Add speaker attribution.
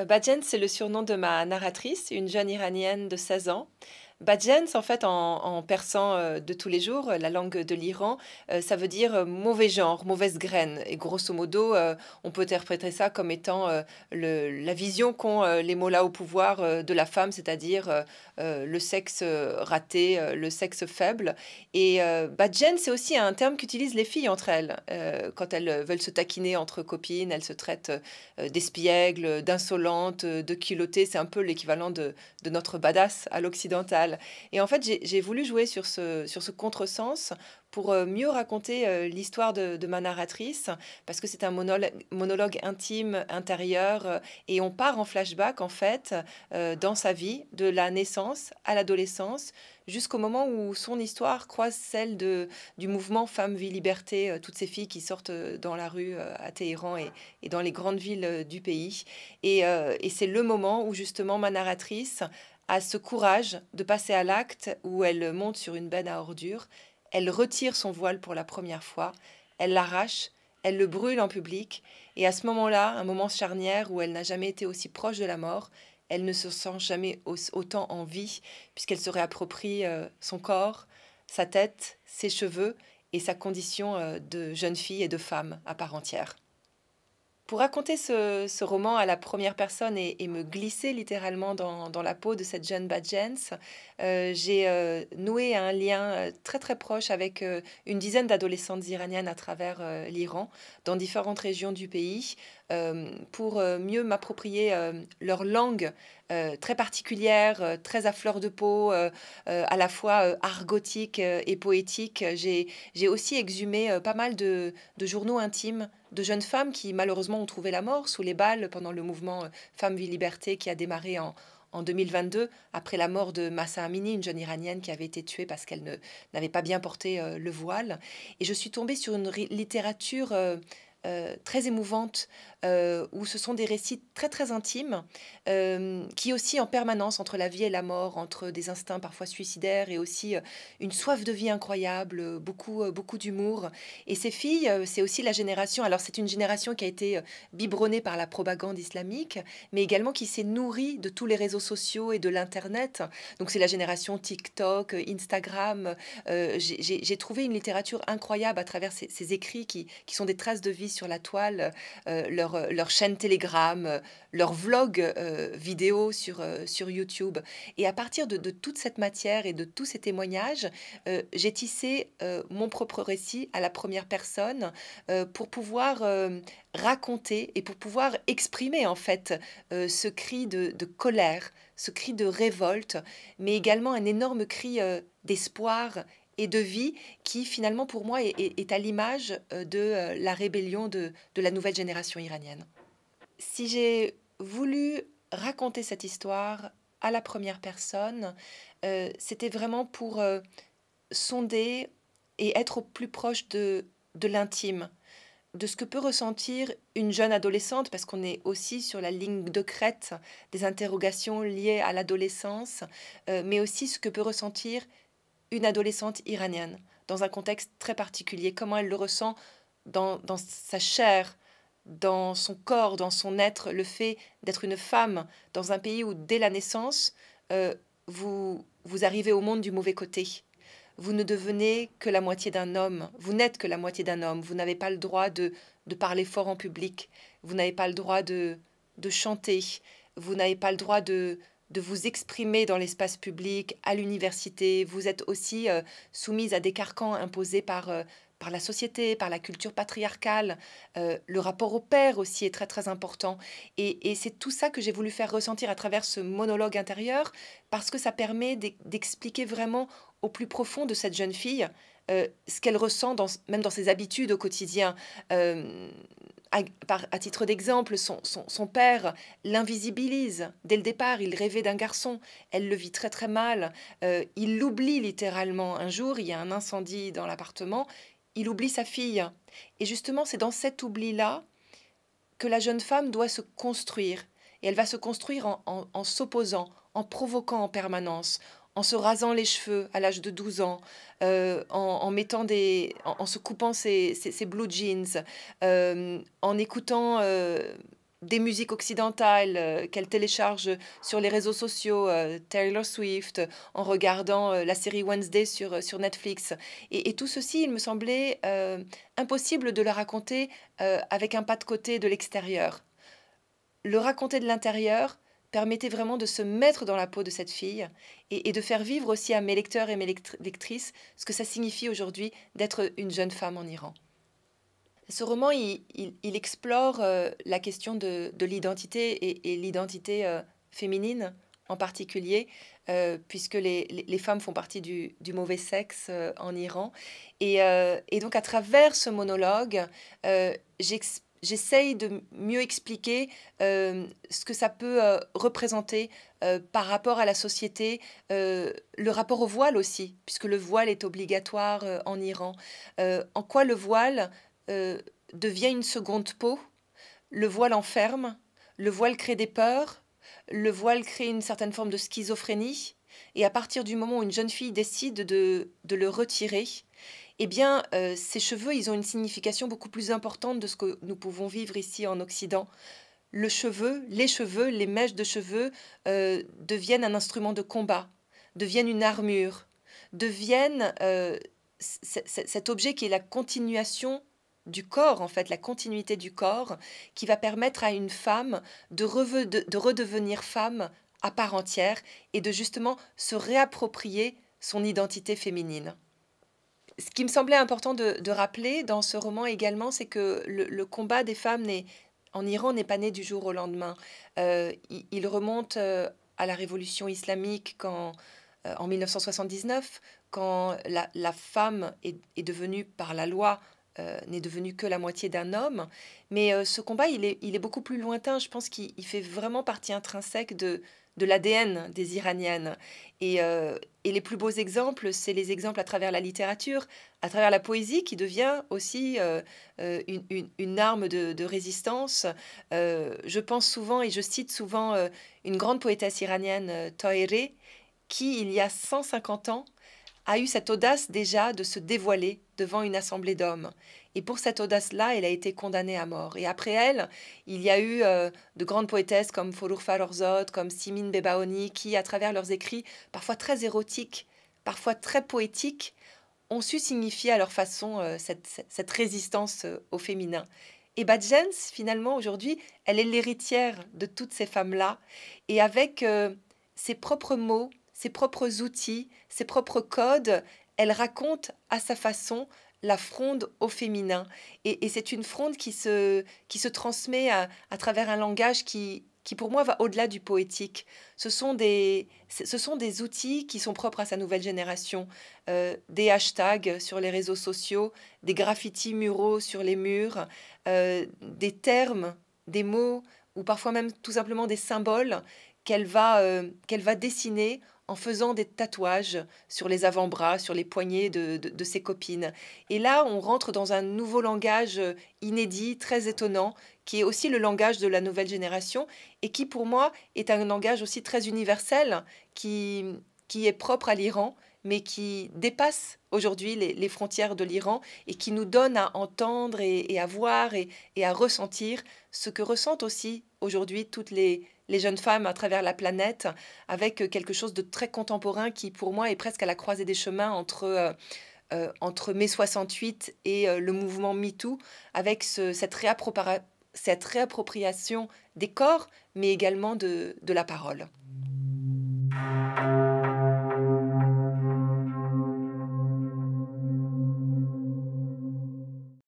Speaker 1: Euh, Badjen, c'est le surnom de ma narratrice, une jeune iranienne de 16 ans. Badjens, en fait, en, en persan euh, de tous les jours, euh, la langue de l'Iran, euh, ça veut dire mauvais genre, mauvaise graine. Et grosso modo, on peut interpréter ça comme étant le, la vision qu'ont les mollahs au pouvoir de la femme, c'est-à-dire le sexe raté, le sexe faible. Et Badjens, c'est aussi un terme qu'utilisent les filles entre elles. quand elles veulent se taquiner entre copines, elles se traitent d'espiègles, d'insolentes, de culottées. C'est un peu l'équivalent de, de notre badass à l'occidental. Et en fait, j'ai voulu jouer sur ce, sur ce contresens pour euh, mieux raconter euh, l'histoire de, ma narratrice, parce que c'est un monologue, intime, intérieur, euh, et on part en flashback, en fait, dans sa vie, de la naissance à l'adolescence, jusqu'au moment où son histoire croise celle de, du mouvement Femmes, Vie, Liberté, toutes ces filles qui sortent dans la rue à Téhéran et, dans les grandes villes du pays. et c'est le moment où, justement, ma narratrice a ce courage de passer à l'acte où elle monte sur une benne à ordures, elle retire son voile pour la première fois, elle l'arrache, elle le brûle en public, et à ce moment-là, un moment charnière où elle n'a jamais été aussi proche de la mort, elle ne se sent jamais autant en vie, puisqu'elle se réapproprie euh, son corps, sa tête, ses cheveux et sa condition euh, de jeune fille et de femme à part entière. Pour raconter ce, roman à la première personne et, me glisser littéralement dans, la peau de cette jeune Badjens, euh, j'ai euh, noué un lien euh, très très proche avec une dizaine d'adolescentes iraniennes à travers l'Iran, dans différentes régions du pays, pour mieux m'approprier leur langue très particulière, très à fleur de peau, à la fois argotique et poétique. J'ai aussi exhumé pas mal de journaux intimes de jeunes femmes qui malheureusement ont trouvé la mort sous les balles pendant le mouvement euh, Femmes Vie Liberté qui a démarré en, 2022, après la mort de Massa Amini, une jeune iranienne qui avait été tuée parce qu'elle n'avait pas bien porté euh, le voile. Et je suis tombée sur une littérature euh, euh, très émouvantes, euh, où ce sont des récits très très intimes, euh, qui aussi en permanence entre la vie et la mort, entre des instincts parfois suicidaires et aussi une soif de vie incroyable, beaucoup beaucoup d'humour. Et ces filles, c'est aussi la génération. Alors c'est une génération qui a été biberonnée par la propagande islamique, mais également qui s'est nourrie de tous les réseaux sociaux et de l'internet. Donc c'est la génération TikTok, Instagram. J'ai trouvé une littérature incroyable à travers ces, ces écrits qui, qui sont des traces de vie sur la toile, euh, euh, leur, chaîne Telegram, euh, leur vlog vidéo sur, sur YouTube. Et à partir de, toute cette matière et de tous ces témoignages, j'ai tissé mon propre récit à la première personne pour pouvoir raconter et pour pouvoir exprimer en fait ce cri de, de, colère, ce cri de révolte, mais également un énorme cri d'espoir et de vie qui, finalement, pour moi, est, à l'image euh, de euh, la rébellion de, la nouvelle génération iranienne. Si j'ai voulu raconter cette histoire à la première personne, euh, c'était vraiment pour sonder et être au plus proche de, l'intime, de ce que peut ressentir une jeune adolescente, parce qu'on est aussi sur la ligne de crête des interrogations liées à l'adolescence, mais aussi ce que peut ressentir une adolescente iranienne, dans un contexte très particulier, comment elle le ressent dans, sa chair, dans son corps, dans son être, le fait d'être une femme dans un pays où dès la naissance, euh, vous, vous arrivez au monde du mauvais côté. Vous ne devenez que la moitié d'un homme, vous n'êtes que la moitié d'un homme, vous n'avez pas le droit de, de parler fort en public, vous n'avez pas le droit de, de chanter, vous n'avez pas le droit de, de vous exprimer dans l'espace public, à l'université. Vous êtes aussi euh, soumise à des carcans imposés par, euh, par la société, par la culture patriarcale. Euh, le rapport au père aussi est très très important. Et, c'est tout ça que j'ai voulu faire ressentir à travers ce monologue intérieur, parce que ça permet d'expliquer vraiment au plus profond de cette jeune fille ce qu'elle ressent, dans, même dans ses habitudes au quotidien à, titre d'exemple, son, père l'invisibilise. Dès le départ, il rêvait d'un garçon. Elle le vit très très mal. Euh, il l'oublie littéralement. Un jour, il y a un incendie dans l'appartement. Il oublie sa fille. Et justement, c'est dans cet oubli-là que la jeune femme doit se construire. Et elle va se construire en s'opposant, en provoquant en permanence, en se rasant les cheveux à l'âge de 12 ans, euh, en, mettant des, en, se coupant ses, blue jeans, euh, en écoutant euh, des musiques occidentales qu'elle télécharge sur les réseaux sociaux, Taylor Swift, en regardant la série Wednesday sur, sur Netflix. et tout ceci, il me semblait impossible de le raconter avec un pas de côté de l'extérieur. Le raconter de l'intérieur, permettait vraiment de se mettre dans la peau de cette fille et, de faire vivre aussi à mes lecteurs et mes lectrices ce que ça signifie aujourd'hui d'être une jeune femme en Iran. Ce roman, il, explore euh, la question de, l'identité et, l'identité euh, féminine en particulier, euh, puisque les, femmes font partie du, mauvais sexe en Iran. Et, et, donc à travers ce monologue, j'explique j'essaye de mieux expliquer euh, ce que ça peut euh, représenter euh, par rapport à la société, le rapport au voile aussi, puisque le voile est obligatoire en Iran. en quoi le voile devient une seconde peau Le voile enferme, le voile crée des peurs, le voile crée une certaine forme de schizophrénie, et à partir du moment où une jeune fille décide de le retirer, eh bien, euh, ces cheveux, ils ont une signification beaucoup plus importante de ce que nous pouvons vivre ici en Occident. Le cheveu, les cheveux, les mèches de cheveux euh, deviennent un instrument de combat, deviennent une armure, deviennent euh, cet objet qui est la continuation du corps, en fait, la continuité du corps, qui va permettre à une femme de redevenir femme à part entière et de justement se réapproprier son identité féminine ce qui me semblait important de, rappeler dans ce roman également, c'est que le, combat des femmes en Iran n'est pas né du jour au lendemain. Euh, il, remonte euh, à la révolution islamique quand, euh, en 1979, quand la, femme est, devenue, par la loi, n'est devenue que la moitié d'un homme. Mais ce combat, il est, il est beaucoup plus lointain. Je pense qu'il fait vraiment partie intrinsèque de, de l'ADN des Iraniennes. Euh, et, les plus beaux exemples, c'est les exemples à travers la littérature, à travers la poésie qui devient aussi euh, euh, une, arme de, résistance. je pense souvent et je cite souvent une grande poétesse iranienne, Toheré, qui, il y a 150 ans, a eu cette audace déjà de se dévoiler devant une assemblée d'hommes. Et pour cette audace-là, elle a été condamnée à mort. Et après elle, il y a eu euh, de grandes poétesses comme Folour Lorzot, comme Simin Bebaoni, qui, à travers leurs écrits, parfois très érotiques, parfois très poétiques, ont su signifier à leur façon euh, cette, résistance euh, au féminin. Et Badjens, finalement, aujourd'hui, elle est l'héritière de toutes ces femmes-là. Et avec ses propres mots, ses propres outils, ses propres codes. Elle raconte à sa façon la fronde au féminin. Et, c'est une fronde qui se, qui se transmet à, travers un langage qui, qui, pour moi, va au-delà du poétique. Ce sont, des, ce sont des outils qui sont propres à sa nouvelle génération. Euh, des hashtags sur les réseaux sociaux, des graffitis muraux sur les murs, euh, des termes, des mots, ou parfois même tout simplement des symboles qu'elle va, euh, qu'elle va dessiner en faisant des tatouages sur les avant-bras, sur les poignets de, ses copines. Et là, on rentre dans un nouveau langage euh, inédit, très étonnant, qui est aussi le langage de la nouvelle génération et qui, pour moi, est un langage aussi très universel, qui, qui est propre à l'Iran, mais qui dépasse aujourd'hui les, frontières de l'Iran et qui nous donne à entendre et, à voir et à ressentir ce que ressentent aussi aujourd'hui toutes les les jeunes femmes à travers la planète avec euh, quelque chose de très contemporain qui, pour moi, est presque à la croisée des chemins entre. Euh, euh, entre mai 68 et le mouvement MeToo, avec cette, réappropriation des corps, mais également de la parole.